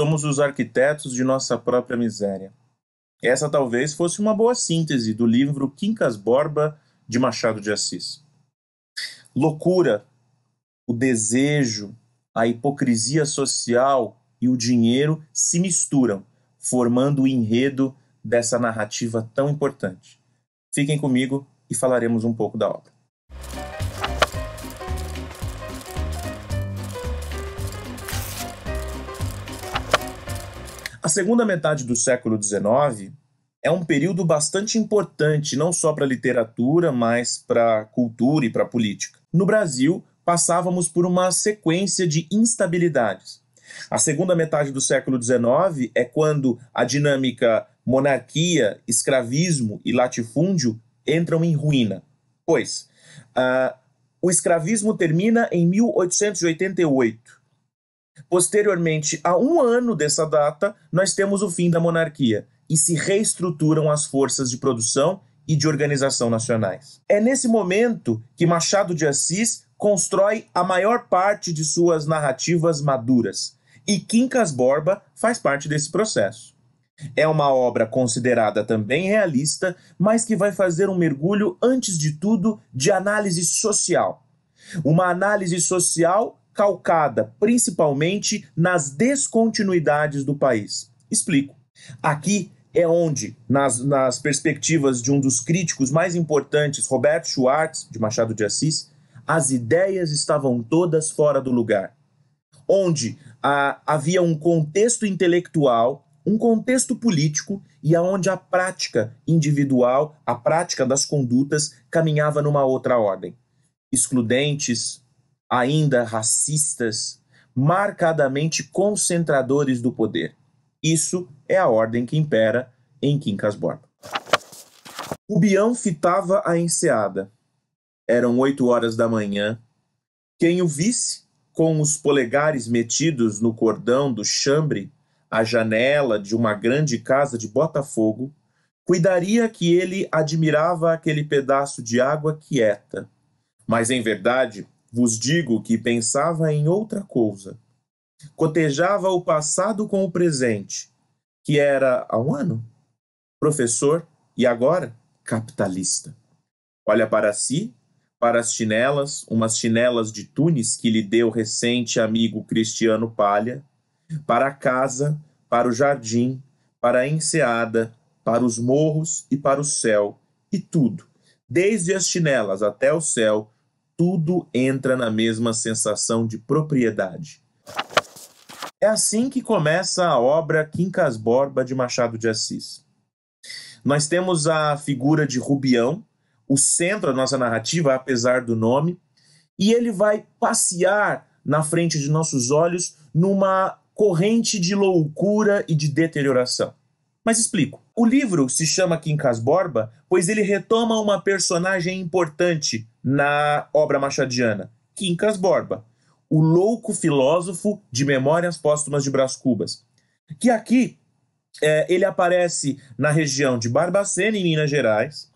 somos os arquitetos de nossa própria miséria. Essa talvez fosse uma boa síntese do livro Quincas Borba de Machado de Assis. Loucura, o desejo, a hipocrisia social e o dinheiro se misturam, formando o enredo dessa narrativa tão importante. Fiquem comigo e falaremos um pouco da obra. A segunda metade do século XIX é um período bastante importante, não só para a literatura, mas para a cultura e para a política. No Brasil, passávamos por uma sequência de instabilidades. A segunda metade do século XIX é quando a dinâmica monarquia, escravismo e latifúndio entram em ruína. Pois, uh, o escravismo termina em 1888 Posteriormente, a um ano dessa data, nós temos o fim da monarquia e se reestruturam as forças de produção e de organização nacionais. É nesse momento que Machado de Assis constrói a maior parte de suas narrativas maduras, e Quincas Borba faz parte desse processo. É uma obra considerada também realista, mas que vai fazer um mergulho, antes de tudo, de análise social. Uma análise social calcada principalmente nas descontinuidades do país. Explico. Aqui é onde, nas, nas perspectivas de um dos críticos mais importantes, Roberto Schwartz, de Machado de Assis, as ideias estavam todas fora do lugar. Onde havia um contexto intelectual, um contexto político e aonde a prática individual, a prática das condutas, caminhava numa outra ordem. Excludentes, ainda racistas, marcadamente concentradores do poder. Isso é a ordem que impera em Quincas Borba. O Bião fitava a enseada. Eram oito horas da manhã. Quem o visse, com os polegares metidos no cordão do chambre, à janela de uma grande casa de Botafogo, cuidaria que ele admirava aquele pedaço de água quieta. Mas, em verdade, vos digo que pensava em outra coisa. Cotejava o passado com o presente, que era há um ano, professor e agora capitalista. Olha para si, para as chinelas, umas chinelas de Tunis que lhe deu recente amigo Cristiano Palha, para a casa, para o jardim, para a enseada, para os morros e para o céu, e tudo, desde as chinelas até o céu, tudo entra na mesma sensação de propriedade. É assim que começa a obra Quincas Borba de Machado de Assis. Nós temos a figura de Rubião, o centro da nossa narrativa, apesar do nome, e ele vai passear na frente de nossos olhos numa corrente de loucura e de deterioração. Mas explico. O livro se chama Quincas Borba, pois ele retoma uma personagem importante na obra machadiana, Quincas Borba, o louco filósofo de Memórias Póstumas de Brás Cubas, que aqui é, ele aparece na região de Barbacena, em Minas Gerais,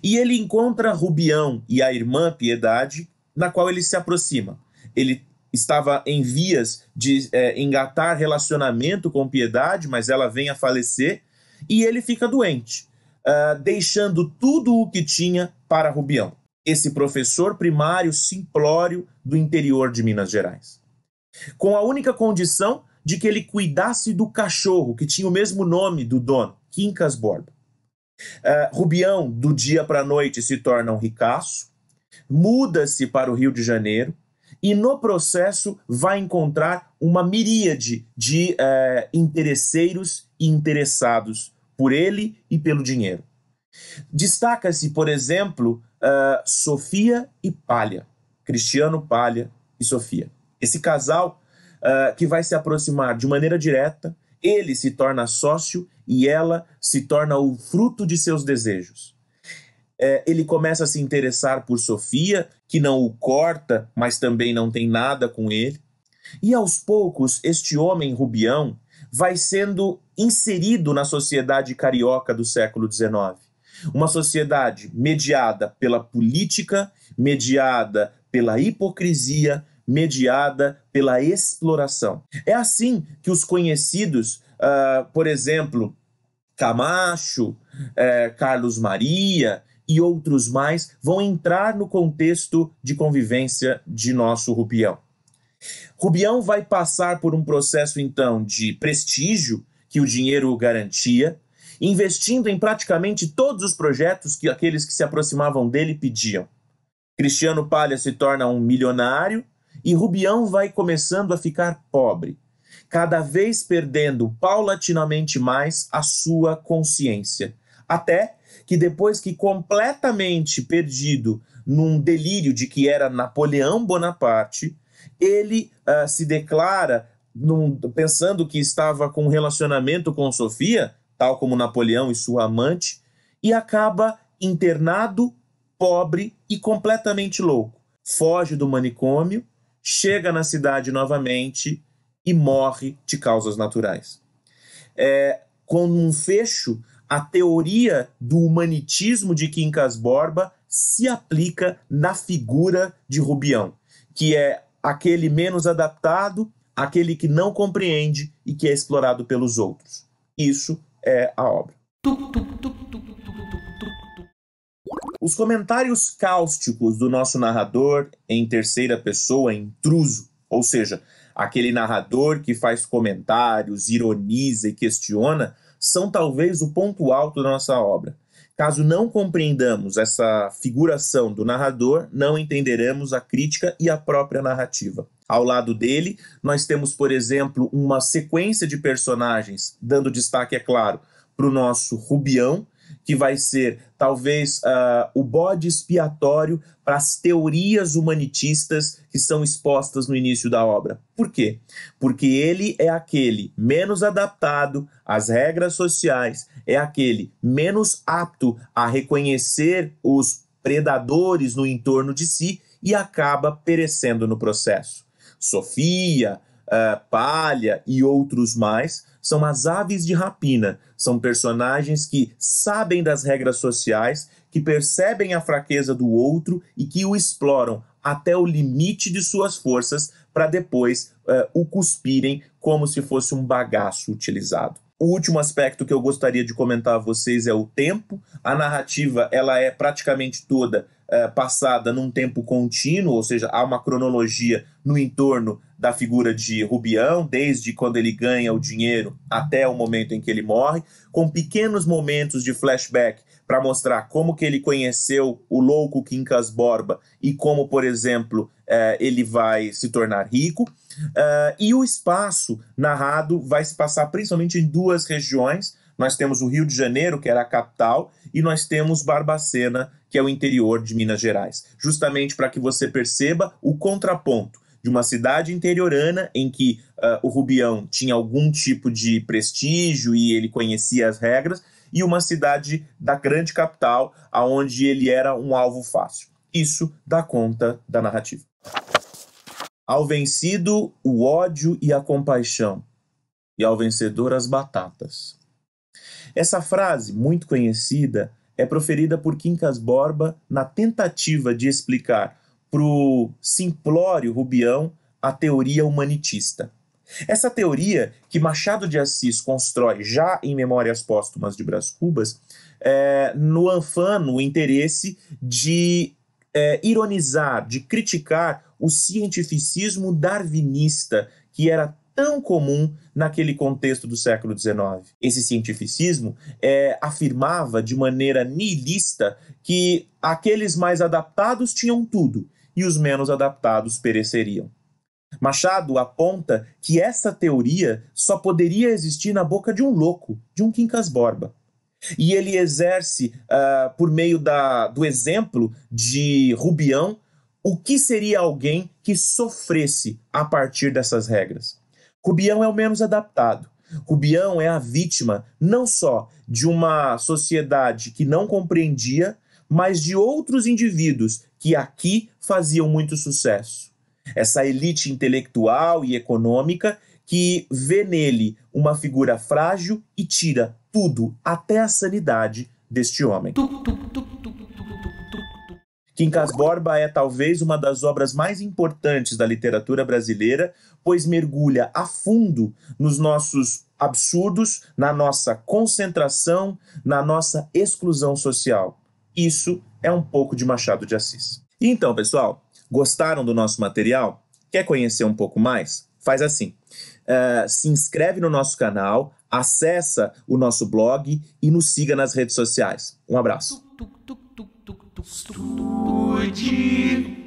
e ele encontra Rubião e a irmã Piedade, na qual ele se aproxima. Ele estava em vias de é, engatar relacionamento com Piedade, mas ela vem a falecer e ele fica doente, uh, deixando tudo o que tinha para Rubião, esse professor primário simplório do interior de Minas Gerais. Com a única condição de que ele cuidasse do cachorro, que tinha o mesmo nome do dono, Quincas Borba. Uh, Rubião, do dia para a noite, se torna um ricaço, muda-se para o Rio de Janeiro e, no processo, vai encontrar uma miríade de uh, interesseiros e interessados por ele e pelo dinheiro. Destaca-se, por exemplo, uh, Sofia e Palha, Cristiano Palha e Sofia. Esse casal uh, que vai se aproximar de maneira direta, ele se torna sócio e ela se torna o fruto de seus desejos. É, ele começa a se interessar por Sofia, que não o corta, mas também não tem nada com ele. E aos poucos, este homem rubião vai sendo inserido na sociedade carioca do século XIX. Uma sociedade mediada pela política, mediada pela hipocrisia, mediada pela exploração. É assim que os conhecidos, uh, por exemplo, Camacho, eh, Carlos Maria e outros mais, vão entrar no contexto de convivência de nosso Rubião. Rubião vai passar por um processo, então, de prestígio, que o dinheiro garantia, investindo em praticamente todos os projetos que aqueles que se aproximavam dele pediam. Cristiano Palha se torna um milionário e Rubião vai começando a ficar pobre, cada vez perdendo paulatinamente mais a sua consciência. Até que depois que completamente perdido num delírio de que era Napoleão Bonaparte, ele uh, se declara num, pensando que estava com um relacionamento com Sofia, tal como Napoleão e sua amante, e acaba internado, pobre e completamente louco. Foge do manicômio, chega na cidade novamente e morre de causas naturais. É, com um fecho, a teoria do humanitismo de Quincas Borba se aplica na figura de Rubião, que é aquele menos adaptado aquele que não compreende e que é explorado pelos outros. Isso é a obra. Os comentários cáusticos do nosso narrador em terceira pessoa, intruso, ou seja, aquele narrador que faz comentários, ironiza e questiona, são talvez o ponto alto da nossa obra. Caso não compreendamos essa figuração do narrador, não entenderemos a crítica e a própria narrativa. Ao lado dele, nós temos, por exemplo, uma sequência de personagens, dando destaque, é claro, para o nosso Rubião, que vai ser talvez uh, o bode expiatório para as teorias humanitistas que são expostas no início da obra. Por quê? Porque ele é aquele menos adaptado às regras sociais, é aquele menos apto a reconhecer os predadores no entorno de si e acaba perecendo no processo. Sofia, uh, palha e outros mais, são as aves de rapina. São personagens que sabem das regras sociais, que percebem a fraqueza do outro e que o exploram até o limite de suas forças para depois uh, o cuspirem como se fosse um bagaço utilizado. O último aspecto que eu gostaria de comentar a vocês é o tempo. A narrativa ela é praticamente toda é, passada num tempo contínuo, ou seja, há uma cronologia no entorno da figura de Rubião, desde quando ele ganha o dinheiro até o momento em que ele morre, com pequenos momentos de flashback para mostrar como que ele conheceu o louco Quincas Borba e como, por exemplo, é, ele vai se tornar rico. Uh, e o espaço narrado vai se passar principalmente em duas regiões, nós temos o Rio de Janeiro, que era a capital, e nós temos Barbacena, que é o interior de Minas Gerais, justamente para que você perceba o contraponto de uma cidade interiorana em que uh, o Rubião tinha algum tipo de prestígio e ele conhecia as regras, e uma cidade da grande capital, aonde ele era um alvo fácil. Isso dá conta da narrativa. Ao vencido, o ódio e a compaixão, e ao vencedor, as batatas. Essa frase, muito conhecida, é proferida por Quincas Borba na tentativa de explicar para o simplório Rubião a teoria humanitista. Essa teoria que Machado de Assis constrói já em Memórias Póstumas de Brás Cubas, é, no anfano o interesse de é, ironizar, de criticar o cientificismo darwinista que era tão comum naquele contexto do século XIX. Esse cientificismo é, afirmava de maneira nihilista que aqueles mais adaptados tinham tudo e os menos adaptados pereceriam. Machado aponta que essa teoria só poderia existir na boca de um louco, de um Quincas Borba. E ele exerce, uh, por meio da, do exemplo de Rubião, o que seria alguém que sofresse a partir dessas regras. Rubião é o menos adaptado. Rubião é a vítima não só de uma sociedade que não compreendia, mas de outros indivíduos que aqui faziam muito sucesso. Essa elite intelectual e econômica que vê nele uma figura frágil e tira tudo, até a sanidade, deste homem. Tum, Quincas Borba é talvez uma das obras mais importantes da literatura brasileira, pois mergulha a fundo nos nossos absurdos, na nossa concentração, na nossa exclusão social. Isso é um pouco de Machado de Assis. Então, pessoal, gostaram do nosso material? Quer conhecer um pouco mais? Faz assim. Uh, se inscreve no nosso canal, acessa o nosso blog e nos siga nas redes sociais. Um abraço. Ступайте